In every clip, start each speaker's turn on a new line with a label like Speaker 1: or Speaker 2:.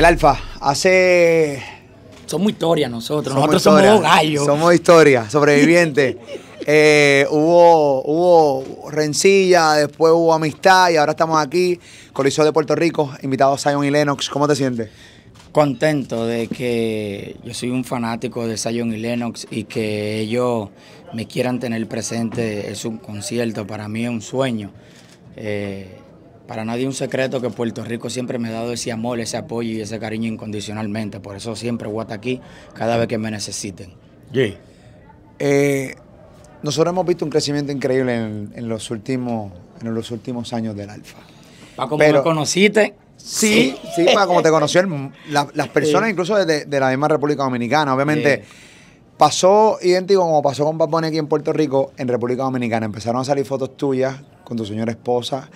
Speaker 1: El Alfa, hace... Somos historia
Speaker 2: nosotros, nosotros somos gallos. Somos
Speaker 1: historia, sobrevivientes. Eh, hubo, hubo rencilla, después hubo amistad y ahora estamos aquí, Coliseo de Puerto
Speaker 2: Rico, invitados a Zion y Lennox. ¿Cómo te sientes? contento de que yo soy un fanático de Sion y Lennox y que ellos me quieran tener presente es un concierto, para mí es un sueño. Eh, para nadie un secreto que Puerto Rico siempre me ha dado ese amor, ese apoyo y ese cariño incondicionalmente. Por eso siempre voy aquí cada vez que me necesiten. Eh,
Speaker 1: nosotros hemos visto un crecimiento increíble en, los, últimos, en los últimos años del Alfa.
Speaker 2: Para cómo conociste. Sí, sí, para cómo te conoció
Speaker 1: las personas incluso desde la misma República Dominicana. Obviamente pasó idéntico como pasó con Papone aquí en Puerto Rico, en República Dominicana. Empezaron a salir fotos tuyas con tu señora esposa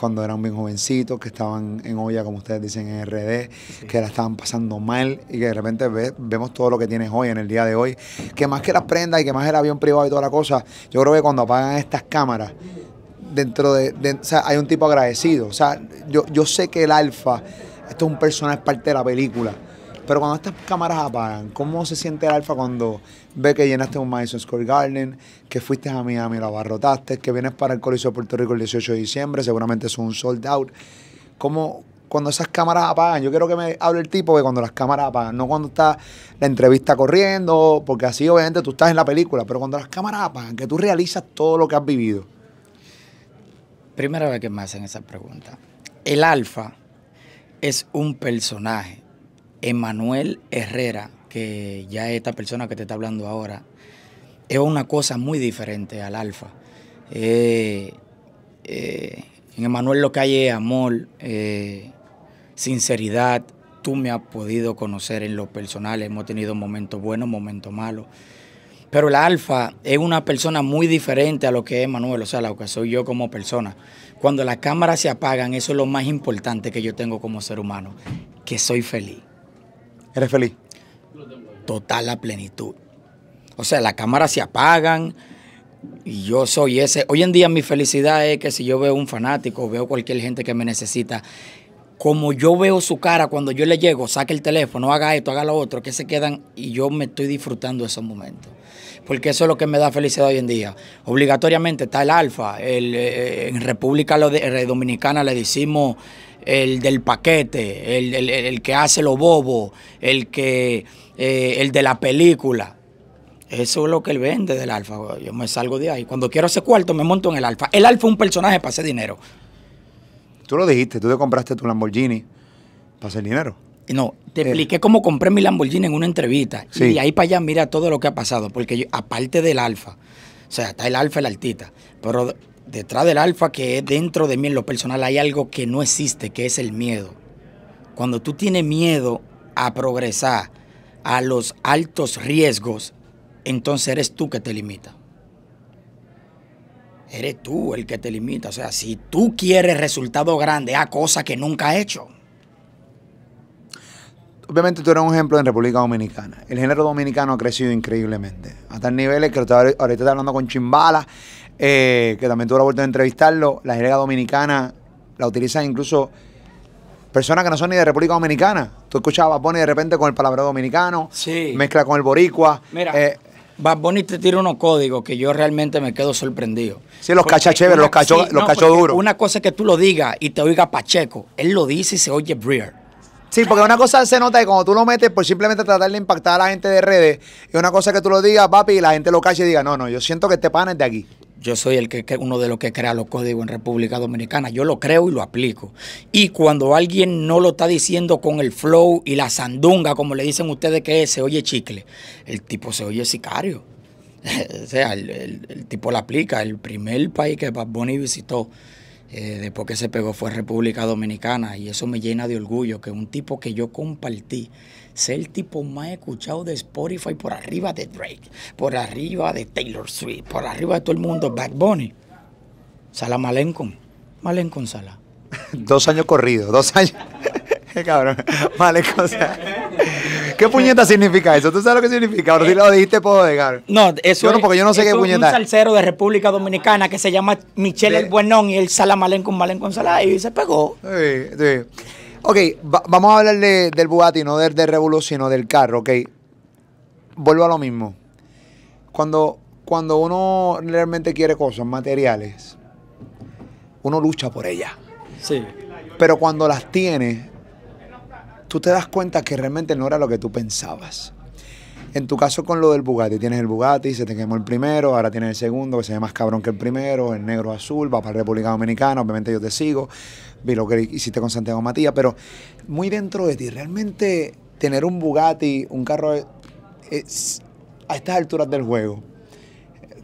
Speaker 1: cuando eran bien jovencitos, que estaban en olla, como ustedes dicen, en RD, que la estaban pasando mal y que de repente vemos todo lo que tienes hoy, en el día de hoy, que más que las prendas y que más el avión privado y toda la cosa, yo creo que cuando apagan estas cámaras, dentro de, hay un tipo agradecido, o sea, yo, yo sé que el alfa, esto es un personaje, parte de la película pero cuando estas cámaras apagan, ¿cómo se siente el alfa cuando ve que llenaste un Madison Square Garden, que fuiste a Miami, la barrotaste, que vienes para el Coliseo de Puerto Rico el 18 de diciembre, seguramente es un sold out? ¿Cómo, cuando esas cámaras apagan. Yo quiero que me hable el tipo de cuando las cámaras apagan, no cuando está la entrevista corriendo, porque así obviamente tú estás en la película, pero cuando las cámaras apagan, que tú realizas todo lo que has
Speaker 2: vivido. Primera vez que me hacen esa pregunta. El alfa es un personaje Emanuel Herrera, que ya es esta persona que te está hablando ahora, es una cosa muy diferente al alfa. Eh, eh, en Emanuel lo que hay es amor, eh, sinceridad. Tú me has podido conocer en lo personal, hemos tenido momentos buenos, momentos malos. Pero el alfa es una persona muy diferente a lo que es Manuel, o sea, lo que soy yo como persona. Cuando las cámaras se apagan, eso es lo más importante que yo tengo como ser humano, que soy feliz. ¿Eres feliz? Total la plenitud. O sea, las cámaras se apagan y yo soy ese. Hoy en día mi felicidad es que si yo veo un fanático, veo cualquier gente que me necesita, como yo veo su cara cuando yo le llego, saque el teléfono, haga esto, haga lo otro, que se quedan y yo me estoy disfrutando de esos momentos. Porque eso es lo que me da felicidad hoy en día. Obligatoriamente está el alfa. El, eh, en República eh, Dominicana le decimos el del paquete, el, que hace lo bobo, el, que, eh, el de la película. Eso es lo que él vende del alfa. Yo me salgo de ahí. Cuando quiero ese cuarto, me monto en el alfa. El alfa es un personaje para hacer dinero.
Speaker 1: Tú lo dijiste, tú te compraste tu Lamborghini para hacer dinero.
Speaker 2: No, te eh. expliqué cómo compré mi Lamborghini en una entrevista. Y ahí para allá mira todo lo que ha pasado. Porque aparte del alfa, o sea, está el alfa, el altita. Pero detrás del alfa que es dentro de mí en lo personal hay algo que no existe, que es el miedo. Cuando tú tienes miedo a progresar, a los altos riesgos, entonces eres tú que te limita. Eres tú el que te limita. O sea, si tú quieres resultados grandes, a cosas que nunca has hecho.
Speaker 1: Obviamente tú eres un ejemplo en República Dominicana. El género dominicano ha crecido increíblemente. A tal niveles que ahorita estás hablando con Chimbala eh, que también tuve la oportunidad de entrevistarlo. La jerga dominicana la utilizan incluso personas que no son ni de República Dominicana. Tú escuchabas a Bad Bunny de repente con el palabra dominicano, mezcla con el boricua.
Speaker 2: Mira, eh, Bad Bunny te tira unos códigos que yo realmente me quedo sorprendido. Sí, los cachas los cachó, Una cosa es que tú lo digas y te oiga Pacheco. Él lo dice y se oye Breer.
Speaker 1: Sí, porque una cosa se nota que cuando tú lo metes por simplemente tratar de impactar a la gente de redes, y una cosa que tú lo digas, papi, y la gente lo cache y diga, no, no, yo siento que este pan es de aquí. Yo soy
Speaker 2: el que, uno de los que crea los códigos en República Dominicana. Yo lo creo y lo aplico. Y cuando alguien no lo está diciendo con el flow y la sandunga, como le dicen ustedes que es, se oye chicle, el tipo se oye sicario. o sea, el, tipo lo aplica. El primer país que Bad Bunny visitó eh, después que se pegó fue República Dominicana. Y eso me llena de orgullo que un tipo que yo compartí ser el tipo más escuchado de Spotify por arriba de Drake, por arriba de Taylor Swift, por arriba de todo el mundo, Bad Bunny. Sala Malencon. Malencon Sala.
Speaker 1: dos años corridos, dos años. Cabrón, Malencon Sala. ¿Qué puñeta significa eso? ¿Tú sabes lo que significa? Ahora lo dijiste puedo dejar. No, eso porque yo no sé qué puñeta. un
Speaker 2: salsero de República Dominicana que se llama Michelle el Buenón y él sala Malencon Malencon Sala y se
Speaker 1: pegó. Sí, Ok, vamos a hablarle del Bugatti, no del, revolución sino del carro, ok. Vuelvo a lo mismo. Cuando, cuando uno realmente quiere cosas materiales, uno lucha por ellas. Sí. Pero cuando las tiene, tú te das cuenta que realmente no era lo que tú pensabas. En tu caso con lo del Bugatti, tienes el Bugatti, se te quemó el primero, ahora tienes el segundo, que se ve más cabrón que el primero, el negro azul, va para República Dominicana, obviamente yo te sigo, vi lo que hiciste con Santiago Matías, pero muy dentro de ti, realmente tener un Bugatti, un carro a estas alturas del juego,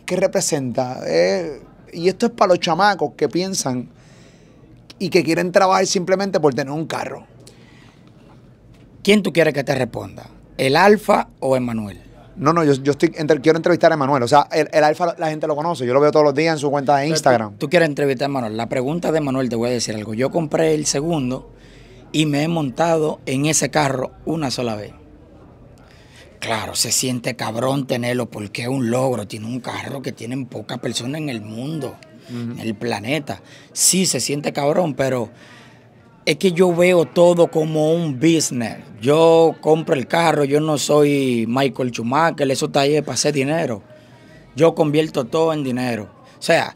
Speaker 1: ¿qué representa? Eh, y esto es para los chamacos que piensan y que quieren trabajar simplemente por tener un carro. ¿Quién tú quieres que te responda? el Alfa o Emanuel? No, no, yo, yo quiero entrevistar a Emanuel. O sea, el, Alfa la gente lo conoce. Yo lo veo todos los días en su
Speaker 2: cuenta de Instagram. Tú, quieres entrevistar a Emanuel. La pregunta de Emanuel, te voy a decir algo. Yo compré el segundo y me he montado en ese carro una sola vez. Claro, se siente cabrón tenerlo porque es un logro. Tiene un carro que tienen pocas personas en el mundo, en el planeta. Sí, se siente cabrón, pero es que yo veo todo como un business. Yo compro el carro, yo no soy Michael Schumacher, eso está ahí para hacer dinero. Yo convierto todo en dinero. O sea,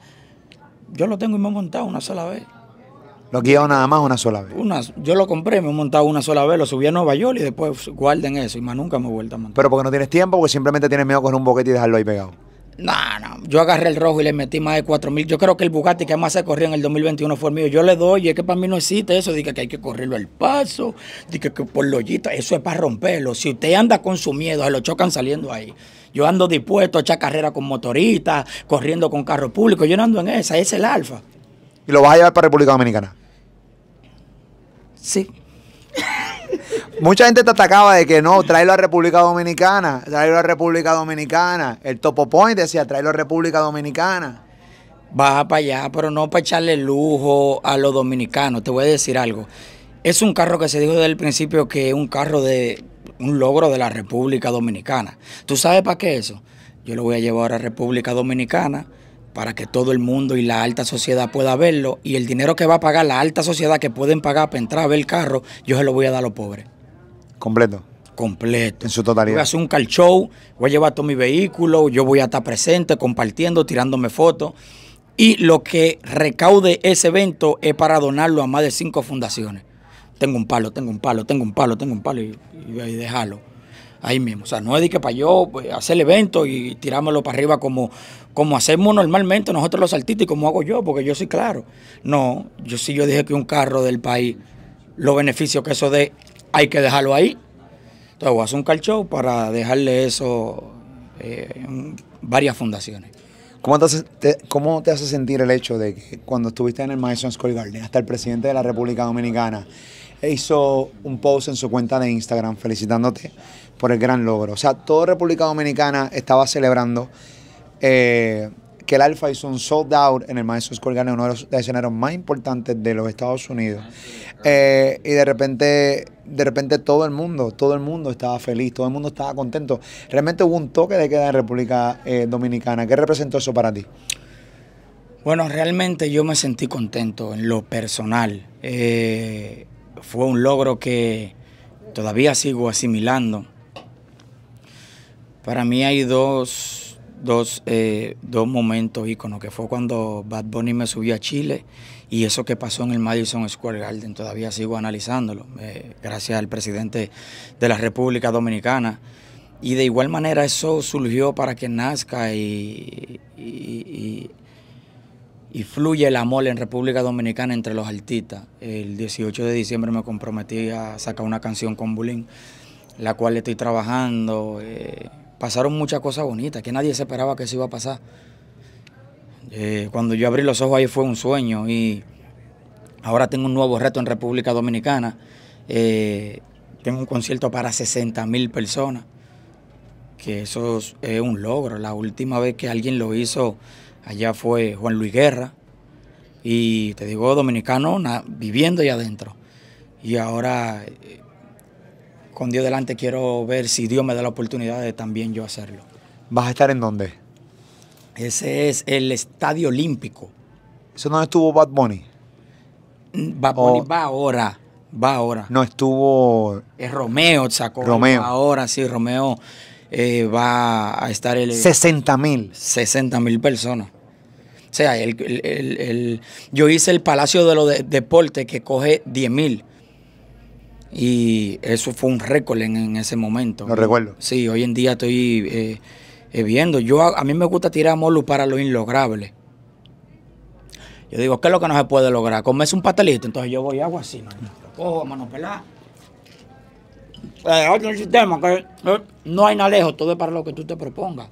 Speaker 2: yo lo tengo y me he montado una sola vez.
Speaker 1: ¿Lo guiado nada más una sola vez?
Speaker 2: Una, yo lo compré, me he montado una sola vez, lo subí a Nueva York y después guarden eso y más nunca me he vuelto a montar. ¿Pero porque no
Speaker 1: tienes tiempo porque simplemente tienes miedo con un boquete y dejarlo ahí pegado? No,
Speaker 2: no. Yo agarré el rojo y le metí más de 4 mil. Yo creo que el Bugatti que más se corrió en el 2021 fue el mío. Yo le doy, y es que para mí no existe eso. Dije que hay que correrlo al paso, dije que por lollita. Eso es para romperlo. Si usted anda con su miedo, se lo chocan saliendo ahí. Yo ando dispuesto a echar carrera con motoristas, corriendo con carro público. Yo no ando en esa, ese es el alfa.
Speaker 1: ¿Y lo vas a llevar para República Dominicana? Sí. mucha gente te atacaba de que no, tráelo a República Dominicana, tráelo a República Dominicana. El Topo Point decía, tráelo a República Dominicana.
Speaker 2: Baja para allá, pero no para echarle lujo a los dominicanos. Te voy a decir algo. Es un carro que se dijo desde el principio que es un carro de un logro de la República Dominicana. ¿Tú sabes para qué eso? Yo lo voy a llevar a República Dominicana para que todo el mundo y la alta sociedad pueda verlo y el dinero que va a pagar la alta sociedad que pueden pagar para entrar a ver el carro, yo se lo voy a dar a los pobres. Completo. Completo. En su totalidad. voy a hacer un car show, voy a llevar todo mi vehículo, yo voy a estar presente, compartiendo, tirándome fotos. Y lo que recaude ese evento es para donarlo a más de cinco fundaciones. Tengo un palo, tengo un palo, tengo un palo, tengo un palo y, voy a dejarlo ahí mismo. O sea, no es de que para yo pues, hacer el evento y tirármelo para arriba como, como hacemos normalmente nosotros los artistas y como hago yo, porque yo soy claro. No, yo sí yo dije que un carro del país, los beneficios que eso dé hay que dejarlo ahí. Entonces voy a hacer un calcho para dejarle eso eh, en varias fundaciones. ¿Cómo te, hace, ¿Cómo te
Speaker 1: hace sentir el hecho de que cuando estuviste en el Madison Square Garden, hasta el presidente de la República Dominicana hizo un post en su cuenta de Instagram felicitándote por el gran logro? O sea, toda República Dominicana estaba celebrando eh, que el Alfa hizo un sold out en el Madison Square uno de los escenarios más importantes de los Estados Unidos. Eh, y de repente, de repente todo el mundo, todo el mundo estaba feliz, todo el mundo estaba contento. Realmente hubo un toque de queda en República eh, Dominicana. ¿Qué representó eso para ti?
Speaker 2: Bueno, realmente yo me sentí contento en lo personal. Eh, fue un logro que todavía sigo asimilando. Para mí hay dos eh, dos, momentos íconos, que fue cuando Bad Bunny me subió a Chile y eso que pasó en el Madison Square Garden, todavía sigo analizándolo, eh, gracias al presidente de la República Dominicana. Y de igual manera eso surgió para que nazca y, y, fluya el amor en República Dominicana entre los artistas. El 18 de diciembre me comprometí a sacar una canción con Bulín, la cual estoy trabajando. Eh, pasaron muchas cosas bonitas que nadie se esperaba que eso iba a pasar. Eh, cuando yo abrí los ojos ahí fue un sueño y ahora tengo un nuevo reto en República Dominicana. Eh, tengo un concierto para 60 mil personas, que eso es un logro. La última vez que alguien lo hizo allá fue Juan Luis Guerra y te digo, dominicano viviendo allá adentro. Y ahora eh, con Dios delante quiero ver si Dios me da la oportunidad de también yo hacerlo. ¿Vas a estar en dónde? Ese es el Estadio Olímpico. ¿Eso no estuvo Bad Bunny? Mm, Bad Bunny va ahora, va ahora. No estuvo... Es Romeo, sacó. Romeo. Ahora sí, Romeo eh, va a estar el... 60 mil. 60 mil personas. O sea, yo hice el Palacio de los Deportes que coge 10 mil y eso fue un récord en, ese momento. Lo recuerdo. Sí, hoy en día estoy eh, eh, viendo. Yo a, mí me gusta tirar molu para lo inlograble. Yo digo, ¿qué es lo que no se puede lograr? Comerse un pastelito. Entonces yo voy y hago así, ¿no? Lo cojo, mano pelada. Eh, otro sistema que no hay nada lejos, todo es para lo que tú te propongas.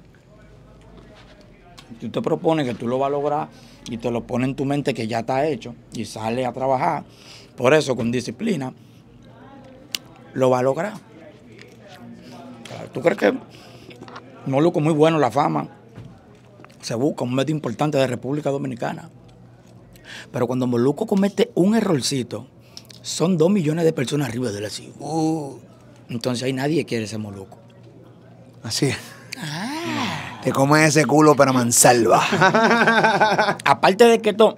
Speaker 2: Tú te propones que tú lo vas a lograr y te lo pones en tu mente que ya está hecho y sale a trabajar. Por eso, con disciplina, lo va a lograr. ¿Tú crees que Moluco muy bueno, la fama, se busca un medio importante de República Dominicana? Pero cuando Moluco comete un errorcito, son dos millones de personas arriba de la así. Uh. entonces hay nadie quiere ser Moluco. Así es. Ah. Te
Speaker 1: comes ese culo para mansalva.
Speaker 2: Aparte de que esto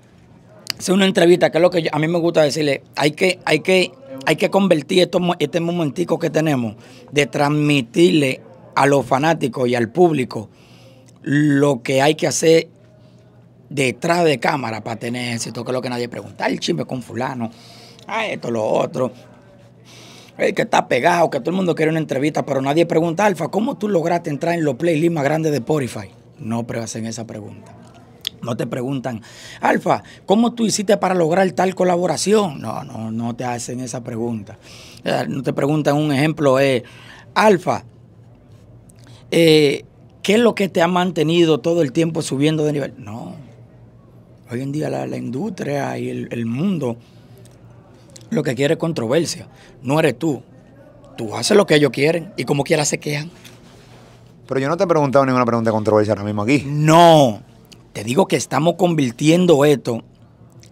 Speaker 2: sea una entrevista, que es lo que a mí me gusta decirle, hay que, hay que hay que convertir este momentico que tenemos de transmitirle a los fanáticos y al público lo que hay que hacer detrás de cámara para tener éxito, que es lo que nadie pregunta. El chisme con fulano, ah, esto, lo otro. El que está pegado, que todo el mundo quiere una entrevista, pero nadie pregunta, Alfa, ¿cómo tú lograste entrar en los playlists más grandes de Spotify? No hacen esa pregunta. No te preguntan, Alfa, ¿cómo tú hiciste para lograr tal colaboración? No, no, no te hacen esa pregunta. Eh, no te preguntan un ejemplo, es, Alfa, eh, ¿qué es lo que te ha mantenido todo el tiempo subiendo de nivel? No. Hoy en día la, industria y el, mundo lo que quiere es controversia. No eres tú. Tú haces lo que ellos quieren y como quiera se quejan.
Speaker 1: Pero yo no te he preguntado ninguna pregunta de controversia ahora mismo aquí. No, te digo que estamos
Speaker 2: convirtiendo esto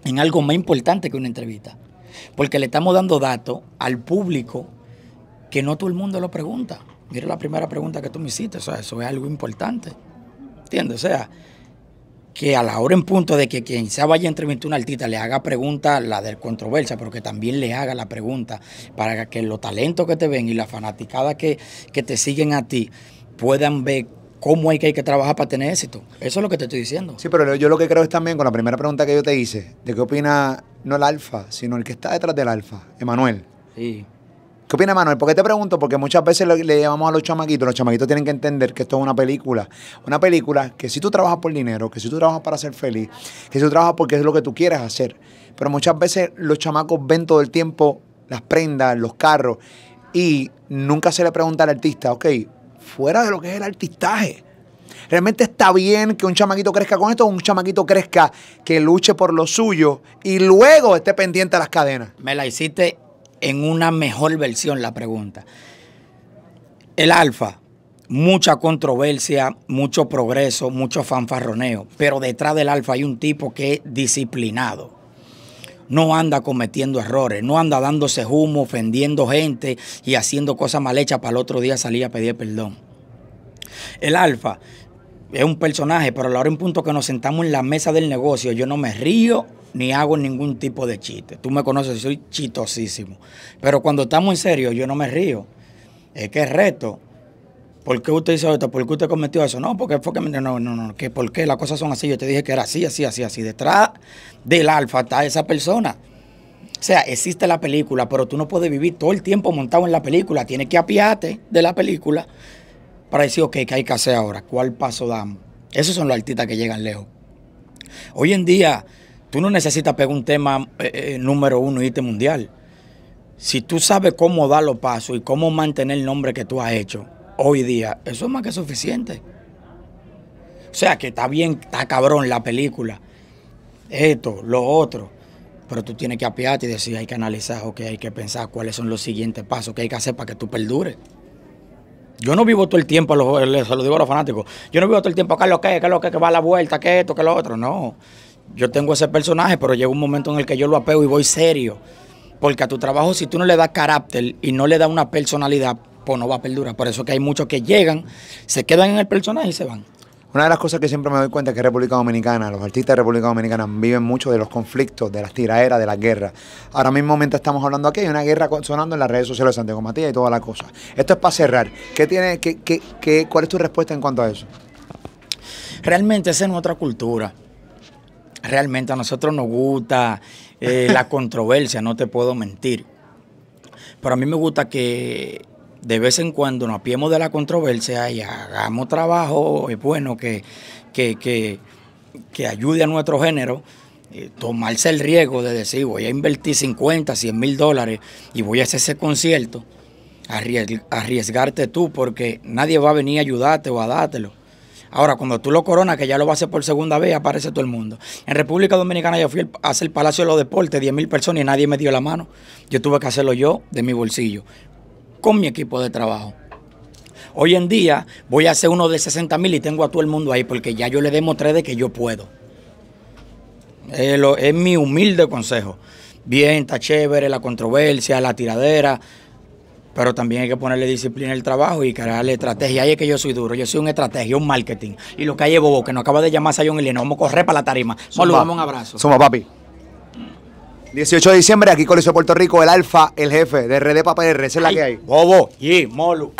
Speaker 2: en algo más importante que una entrevista. Porque le estamos dando datos al público que no todo el mundo lo pregunta. Mira la primera pregunta que tú me hiciste, o sea, eso es algo importante. ¿Entiendes? O sea, que a la hora en punto de que quien se vaya a entrevistar a un artista le haga pregunta la de controversia, pero que también le haga la pregunta para que los talentos que te ven y la fanaticada que, que te siguen a ti puedan ver cómo hay que, hay que trabajar para tener éxito. Eso es lo que te estoy diciendo. Sí, pero yo lo que creo es también
Speaker 1: con la primera pregunta que yo te hice, ¿de qué opina no el alfa, sino el que está detrás del alfa, Emanuel? Sí. ¿Qué opina Manuel? ¿Por qué te pregunto? Porque muchas veces le, llamamos a los chamaquitos, los chamaquitos tienen que entender que esto es una película. Una película que si tú trabajas por dinero, que si tú trabajas para ser feliz, que si tú trabajas porque es lo que tú quieres hacer. Pero muchas veces los chamacos ven todo el tiempo las prendas, los carros, y nunca se le pregunta al artista, ok, fuera de lo que es el artistaje. Realmente está bien que un chamaquito crezca con esto, un chamaquito crezca
Speaker 2: que luche por lo suyo y luego esté pendiente a las cadenas. Me la hiciste en una mejor versión la pregunta. El alfa, mucha controversia, mucho progreso, mucho fanfarroneo, pero detrás del alfa hay un tipo que es disciplinado no anda cometiendo errores, no anda dándose humo, ofendiendo gente y haciendo cosas mal hechas para el otro día salir a pedir perdón. El alfa es un personaje, pero a la hora en punto que nos sentamos en la mesa del negocio, yo no me río ni hago ningún tipo de chiste. Tú me conoces, soy chitosísimo. Pero cuando estamos en serio, yo no me río. Es que es reto. ¿por qué usted hizo esto? ¿Por qué usted cometió eso? No, porque fue que me... No, no, no, que por qué las cosas son así. Yo te dije que era así, así, así, así. Detrás del alfa está esa persona. O sea, existe la película, pero tú no puedes vivir todo el tiempo montado en la película. Tienes que apiarte de la película para decir, ok, ¿qué hay que hacer ahora? ¿Cuál paso damos? Esos son los artistas que llegan lejos. Hoy en día, tú no necesitas pegar un tema eh, eh, número uno y irte mundial. Si tú sabes cómo dar los pasos y cómo mantener el nombre que tú has hecho, hoy día, eso es más que suficiente. O sea, que está bien, está cabrón la película, esto, lo otro, pero tú tienes que apiarte y decir, hay que analizar, que hay que pensar cuáles son los siguientes pasos que hay que hacer para que tú perdures. Yo no vivo todo el tiempo, se lo digo a los fanáticos, yo no vivo todo el tiempo, ¿qué es lo que? ¿Qué lo que? va a la vuelta? ¿Qué esto? ¿Qué lo otro? No. Yo tengo ese personaje, pero llega un momento en el que yo lo apego y voy serio. Porque a tu trabajo, si tú no le das carácter y no le das una personalidad, pues no va a perdurar. Por eso que hay muchos que llegan, se quedan en el personaje y se van. Una de las cosas que siempre me doy cuenta es que República Dominicana, los artistas de
Speaker 1: República Dominicana viven mucho de los conflictos, de las tiraeras de las guerras. Ahora mismo mientras estamos hablando aquí, hay una guerra sonando en las redes sociales de Santiago Matías y toda la cosa. Esto es para cerrar. ¿Qué tiene, ¿Cuál
Speaker 2: es tu respuesta en cuanto a eso? Realmente es en otra cultura. Realmente a nosotros nos gusta eh, la controversia, no te puedo mentir. Pero a mí me gusta que de vez en cuando nos apiemos de la controversia y hagamos trabajo eh, bueno que, que, que, que ayude a nuestro género. Eh, tomarse el riesgo de decir voy a invertir 50, 100 mil dólares y voy a hacer ese concierto, arriesgarte tú porque nadie va a venir a ayudarte o a dártelo. Ahora, cuando tú lo coronas, que ya lo vas a hacer por segunda vez, aparece todo el mundo. En República Dominicana yo fui a hacer el Palacio de los Deportes, 10 mil personas y nadie me dio la mano. Yo tuve que hacerlo yo de mi bolsillo, con mi equipo de trabajo. Hoy en día voy a hacer uno de 60 mil y tengo a todo el mundo ahí porque ya yo le demostré de que yo puedo. es mi humilde consejo. Bien, está chévere la controversia, la tiradera, pero también hay que ponerle disciplina al trabajo y crearle estrategia. Ahí es que yo soy duro, yo soy un estrategia, un marketing. Y lo que hay Bobo, que nos acaba de llamar Sayón y le vamos a correr para la tarima. Solo un abrazo. Somos papi. 18 de diciembre, aquí Coliseo Puerto Rico, el Alfa, el
Speaker 1: jefe de RD Papá R. Esa es la que hay.
Speaker 2: Bobo. Y Molu.